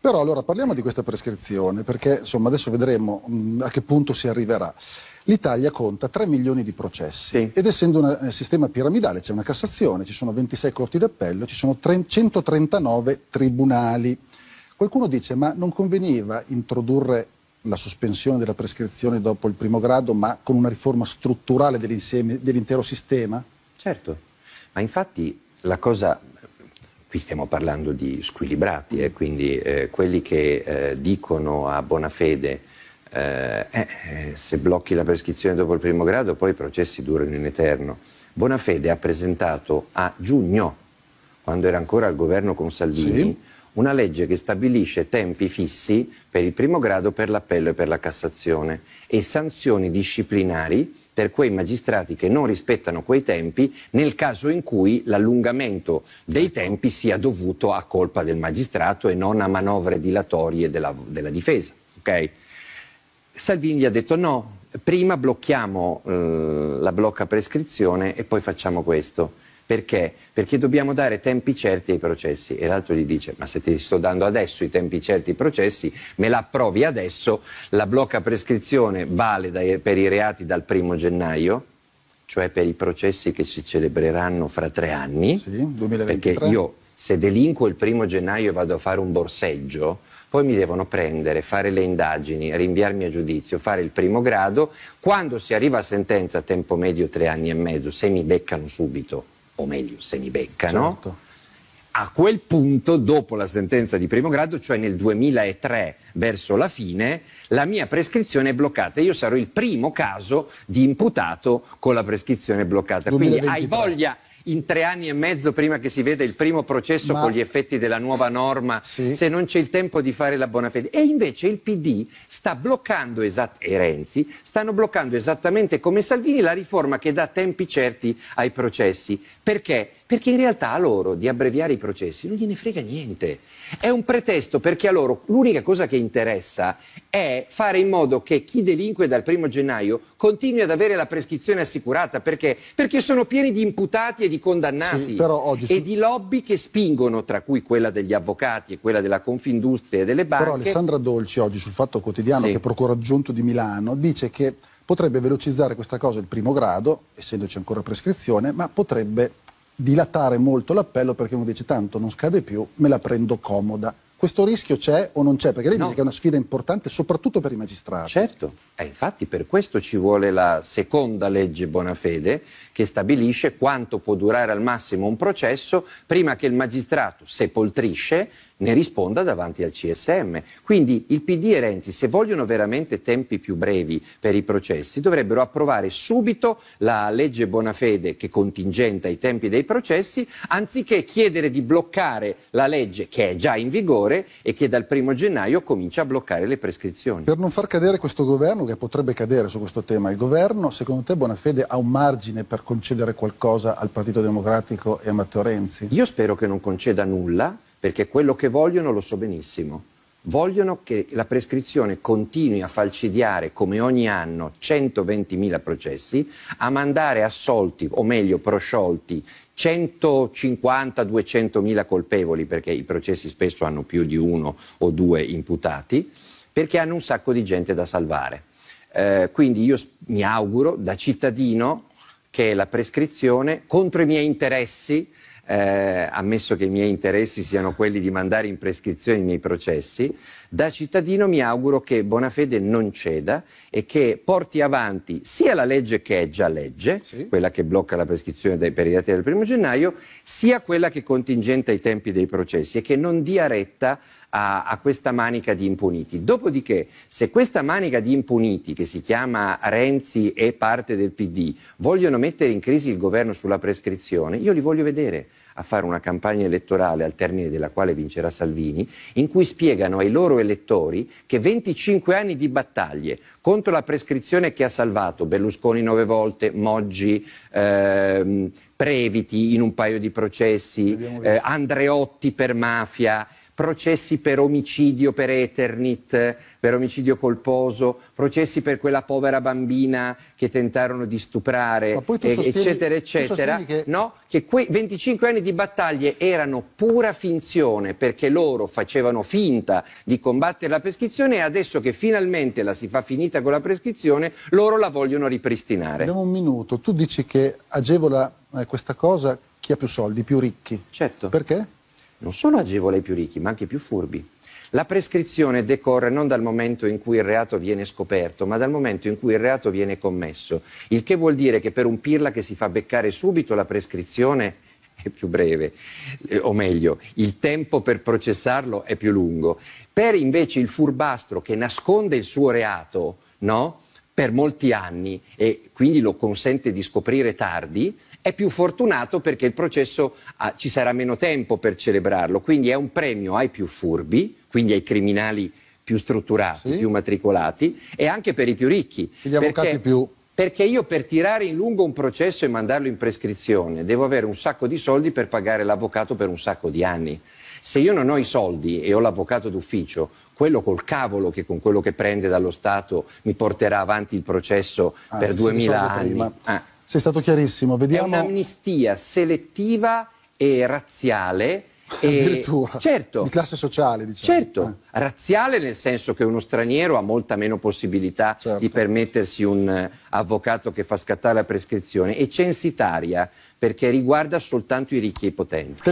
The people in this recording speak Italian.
Però allora parliamo di questa prescrizione, perché insomma adesso vedremo mh, mm, a che punto si arriverà. L'Italia conta 3 milioni di processi sì. ed essendo un eh, sistema piramidale c'è una Cassazione, ci sono 26 corti d'appello, ci sono 3, 139 tribunali. Qualcuno dice ma non conveniva introdurre la sospensione della prescrizione dopo il primo grado ma con una riforma strutturale dell'intero sistema? Certo, ma infatti la cosa Qui stiamo parlando di squilibrati, eh, quindi eh, quelli che eh, dicono a buona fede eh, eh, se blocchi la prescrizione dopo il primo grado poi i processi durano in eterno. Bonafede ha presentato a giugno, quando era ancora al governo con Salvini, sì una legge che stabilisce tempi fissi per il primo grado, per l'appello e per la Cassazione e sanzioni disciplinari per quei magistrati che non rispettano quei tempi nel caso in cui l'allungamento dei ecco. tempi sia dovuto a colpa del magistrato e non a manovre dilatorie della, della difesa. Okay? Salvini ha detto no, prima blocchiamo eh, la blocca prescrizione e poi facciamo questo. Perché? Perché dobbiamo dare tempi certi ai processi. E l'altro gli dice, ma se ti sto dando adesso i tempi certi ai processi, me la approvi adesso, la blocca prescrizione vale dai, per i reati dal primo gennaio, cioè per i processi che si celebreranno fra tre anni. Sì, 2023. Perché io se delinquo il primo gennaio e vado a fare un borseggio, poi mi devono prendere, fare le indagini, rinviarmi a giudizio, fare il primo grado, quando si arriva a sentenza tempo medio tre anni e mezzo, se mi beccano subito o meglio se mi beccano, certo. a quel punto, dopo la sentenza di primo grado, cioè nel 2003 verso la fine, la mia prescrizione è bloccata. Io sarò il primo caso di imputato con la prescrizione bloccata. 2023. Quindi hai voglia in tre anni e mezzo prima che si veda il primo processo Ma... con gli effetti della nuova norma, sì. se non c'è il tempo di fare la buona fede. E invece il PD sta bloccando, esat- e Renzi, stanno bloccando esattamente come Salvini la riforma che dà tempi certi ai processi. Perché? Perché in realtà a loro di abbreviare i processi non gliene frega niente. È un pretesto perché a loro l'unica cosa che interessa è fare in modo che chi delinque dal primo gennaio continui ad avere la prescrizione assicurata. Perché? Perché sono pieni di imputati e storie di condannati sì, oggi... e di lobby che spingono, tra cui quella degli avvocati e quella della Confindustria e delle banche. Però Alessandra Dolci oggi sul Fatto Quotidiano, sì. che è procura aggiunto di Milano, dice che potrebbe velocizzare questa cosa il primo grado, essendoci ancora prescrizione, ma potrebbe dilatare molto l'appello perché uno dice tanto non scade più, me la prendo comoda. Questo rischio c'è o non c'è? Perché lei no. dice che è una sfida importante soprattutto per i magistrati. Certo. E eh, infatti per questo ci vuole la seconda legge Bonafede che stabilisce quanto può durare al massimo un processo prima che il magistrato sepoltrisce ne risponda davanti al CSM. Quindi il PD e Renzi, se vogliono veramente tempi più brevi per i processi, dovrebbero approvare subito la legge Bonafede che contingenta i tempi dei processi, anziché chiedere di bloccare la legge che è già in vigore e che dal primo gennaio comincia a bloccare le prescrizioni. Per non far cadere questo governo che potrebbe cadere su questo tema. Il governo, secondo te Bonafede ha un margine per concedere qualcosa al Partito Democratico e a Matteo Renzi? Io spero che non conceda nulla, perché quello che vogliono lo so benissimo. Vogliono che la prescrizione continui a falcidiare come ogni anno 120.000 processi, a mandare assolti, o meglio prosciolti, 150-200.000 colpevoli, perché i processi spesso hanno più di uno o due imputati, perché hanno un sacco di gente da salvare. Eh, quindi io mi auguro da cittadino che la prescrizione contro i miei interessi, eh, ammesso che i miei interessi siano quelli di mandare in prescrizione i miei processi, da cittadino mi auguro che Bonafede non ceda e che porti avanti sia la legge che è già legge, sì. quella che blocca la prescrizione dei, per i dati del primo gennaio, sia quella che contingenta i tempi dei processi e che non dia retta a, a questa manica di impuniti. Dopodiché, se questa manica di impuniti, che si chiama Renzi e parte del PD, vogliono mettere in crisi il governo sulla prescrizione, io li voglio vedere a fare una campagna elettorale al termine della quale vincerà Salvini, in cui spiegano ai loro elettori che 25 anni di battaglie contro la prescrizione che ha salvato Berlusconi nove volte, Moggi, ehm, Previti in un paio di processi, eh, Andreotti per mafia, processi per omicidio per Eternit, per omicidio colposo, processi per quella povera bambina che tentarono di stuprare, sostieni, eccetera, eccetera. Che... No? che quei 25 anni di battaglie erano pura finzione perché loro facevano finta di combattere la prescrizione e adesso che finalmente la si fa finita con la prescrizione, loro la vogliono ripristinare. Abbiamo un minuto, tu dici che agevola eh, questa cosa chi ha più soldi, più ricchi. Certo. Perché? non solo agevola i più ricchi, ma anche i più furbi. La prescrizione decorre non dal momento in cui il reato viene scoperto, ma dal momento in cui il reato viene commesso, il che vuol dire che per un pirla che si fa beccare subito la prescrizione è più breve, eh, o meglio, il tempo per processarlo è più lungo. Per invece il furbastro che nasconde il suo reato, no? per molti anni e quindi lo consente di scoprire tardi, è più fortunato perché il processo ha, ah, ci sarà meno tempo per celebrarlo, quindi è un premio ai più furbi, quindi ai criminali più strutturati, sì. più matricolati e anche per i più ricchi. Gli avvocati più perché io per tirare in lungo un processo e mandarlo in prescrizione devo avere un sacco di soldi per pagare l'avvocato per un sacco di anni. Se io non ho i soldi e ho l'avvocato d'ufficio, quello col cavolo che con quello che prende dallo Stato mi porterà avanti il processo ah, per duemila anni. Ah. Sei stato chiarissimo. Vediamo... È un'amnistia selettiva e razziale. E... Certo. Di classe sociale, diciamo. Certo. Eh. Razziale nel senso che uno straniero ha molta meno possibilità certo. di permettersi un eh, avvocato che fa scattare la prescrizione. E censitaria, perché riguarda soltanto i ricchi e i potenti.